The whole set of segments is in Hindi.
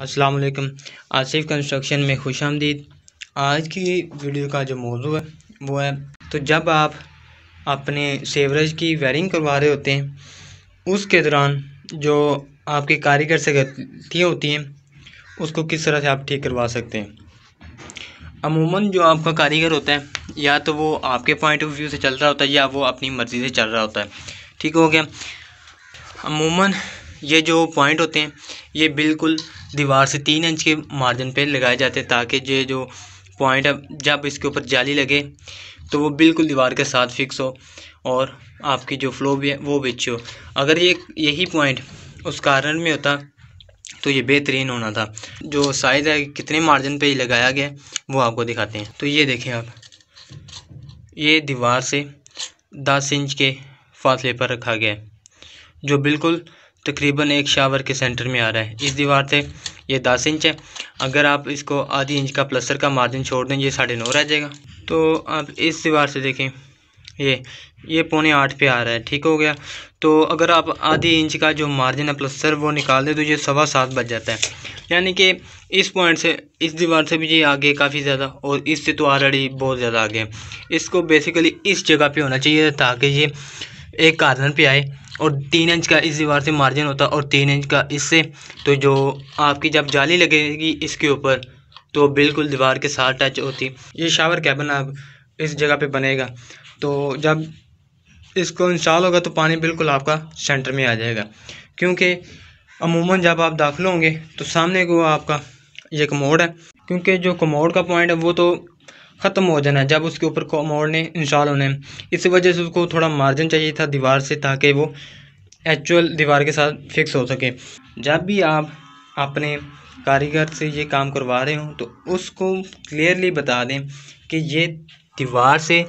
अस्सलाम वालेकुम आसिफ कंस्ट्रक्शन में खुश आमदीद आज की वीडियो का जो मौजू है वो है तो जब आप अपने सेवरेज की वायरिंग करवा रहे होते हैं उसके दौरान जो आपके कारीगर से गलतियाँ होती हैं उसको किस तरह से आप ठीक करवा सकते हैं अमूमन जो आपका कारीगर होता है या तो वो आपके पॉइंट ऑफ व्यू से चल रहा होता है या वो अपनी मर्ज़ी से चल रहा होता है ठीक हो गया अमूमन ये जो पॉइंट होते हैं ये बिल्कुल दीवार से तीन इंच के मार्जिन पे लगाए जाते हैं ताकि ये जो पॉइंट है जब इसके ऊपर जाली लगे तो वो बिल्कुल दीवार के साथ फिक्स हो और आपकी जो फ्लो भी है वो भी अच्छी हो अगर ये यही पॉइंट उस कारण में होता तो ये बेहतरीन होना था जो साइज़ है कितने मार्जिन पे ही लगाया गया वो आपको दिखाते हैं तो ये देखें आप ये दीवार से दस इंच के फासले पर रखा गया है जो बिल्कुल तकरीबन एक शावर के सेंटर में आ रहा है इस दीवार से ये दस इंच है अगर आप इसको आधी इंच का प्लस्तर का मार्जिन छोड़ दें ये साढ़े नौ रह जाएगा तो आप इस दीवार से देखें ये ये पौने आठ पे आ रहा है ठीक हो गया तो अगर आप आधी इंच का जो मार्जिन है प्लस्तर वो निकाल दें तो ये सवा सात बच जाता है यानी कि इस पॉइंट से इस दीवार से भी ये आगे काफ़ी ज़्यादा और इससे तो ऑलरेडी बहुत ज़्यादा आगे है इसको बेसिकली इस जगह पर होना चाहिए ताकि ये एक कार्नर पर आए और तीन इंच का इस दीवार से मार्जिन होता है और तीन इंच का इससे तो जो आपकी जब जाली लगेगी इसके ऊपर तो बिल्कुल दीवार के साथ टच होती ये शावर कैबन आप इस जगह पे बनेगा तो जब इसको इंस्टॉल होगा तो पानी बिल्कुल आपका सेंटर में आ जाएगा क्योंकि अमूमन जब आप दाखिल होंगे तो सामने को आपका ये कमोड है क्योंकि जो कमोड का पॉइंट है वो तो ख़त्म हो जाना है जब उसके ऊपर मोड़ ने इंशाल होने इस वजह से उसको थोड़ा मार्जिन चाहिए था दीवार से ताकि वो एक्चुअल दीवार के साथ फिक्स हो सके जब भी आप अपने कारीगर से ये काम करवा रहे हो तो उसको क्लियरली बता दें कि ये दीवार से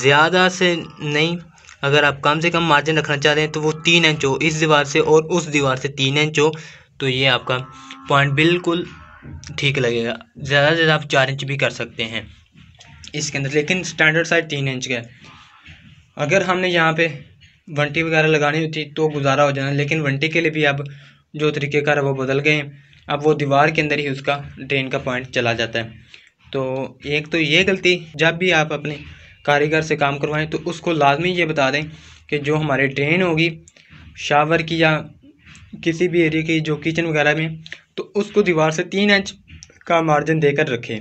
ज़्यादा से नहीं अगर आप कम से कम मार्जिन रखना चाह रहे हैं तो वो तीन इंच हो इस दीवार से और उस दीवार से तीन इंच हो तो ये आपका पॉइंट बिल्कुल ठीक लगेगा ज़्यादा से ज़्यादा आप चार इंच भी कर सकते हैं इसके अंदर लेकिन स्टैंडर्ड साइज तीन इंच का है अगर हमने यहाँ पे वंटी वगैरह लगानी होती तो गुजारा हो जाना लेकिन वंटी के लिए भी अब जो तरीक़ेकार वो बदल गए हैं अब वो दीवार के अंदर ही उसका ड्रेन का पॉइंट चला जाता है तो एक तो ये गलती जब भी आप अपने कारीगर से काम करवाएं तो उसको लाजमी ये बता दें कि जो हमारे ड्रेन होगी शावर की या किसी भी एरिया की जो किचन वगैरह में तो उसको दीवार से तीन इंच का मार्जिन देकर रखें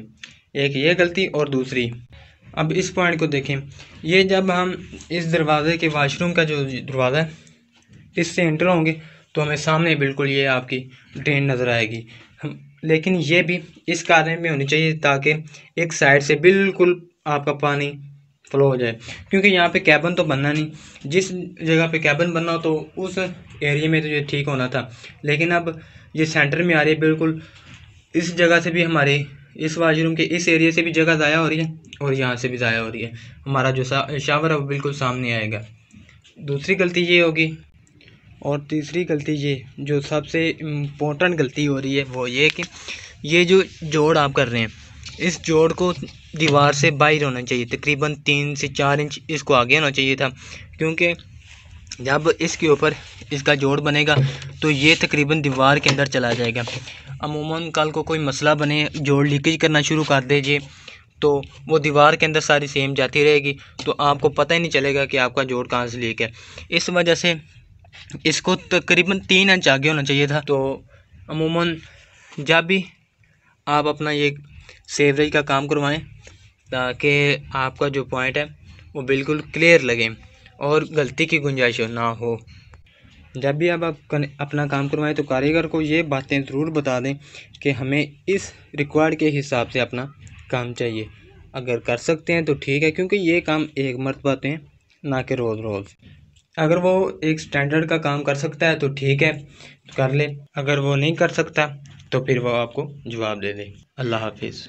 एक ये गलती और दूसरी अब इस पॉइंट को देखें ये जब हम इस दरवाज़े के वाशरूम का जो दरवाज़ा है इससे एंटर होंगे तो हमें सामने बिल्कुल ये आपकी ड्रेन नज़र आएगी हम लेकिन ये भी इस कार्य में होनी चाहिए ताकि एक साइड से बिल्कुल आपका पानी फ्लो हो जाए क्योंकि यहाँ पे कैबन तो बनना नहीं जिस जगह पे कैबन बनना हो तो उस एरिया में तो ये ठीक होना था लेकिन अब ये सेंटर में आ रही है बिल्कुल इस जगह से भी हमारी इस वाशरूम के इस एरिया से भी जगह ज़ाया हो रही है और यहाँ से भी ज़ाया हो रही है हमारा जो शावर है वो बिल्कुल सामने आएगा दूसरी गलती ये होगी और तीसरी गलती ये जो सबसे इम्पोर्टेंट गलती हो रही है वो ये कि ये जो जोड़ आप कर रहे हैं इस जोड़ को दीवार से बाहर होना चाहिए तकरीबन तीन से चार इंच इसको आगे होना चाहिए था क्योंकि जब इसके ऊपर इसका जोड़ बनेगा तो ये तकरीबन दीवार के अंदर चला जाएगा अमूमन कल को कोई मसला बने जोड़ लीकेज करना शुरू कर दीजिए तो वो दीवार के अंदर सारी सेम जाती रहेगी तो आपको पता ही नहीं चलेगा कि आपका जोड़ कहाँ से लीक है इस वजह से इसको तकरीबन तीन इंच आगे होना चाहिए था तो अमूमन जब भी आप अपना ये सेवरेज का काम करवाएं ताकि आपका जो पॉइंट है वो बिल्कुल क्लियर लगे और गलती की गुंजाइश ना हो जब भी आप अपना काम करवाएं तो कारीगर को ये बातें ज़रूर बता दें कि हमें इस रिक्वायर्ड के हिसाब से अपना काम चाहिए अगर कर सकते हैं तो ठीक है क्योंकि ये काम एक मरतबा हैं ना कि रोज़ रोज़ अगर वो एक स्टैंडर्ड का काम कर सकता है तो ठीक है कर ले अगर वो नहीं कर सकता तो फिर वो आपको जवाब दे दे अल्लाह हाफिज़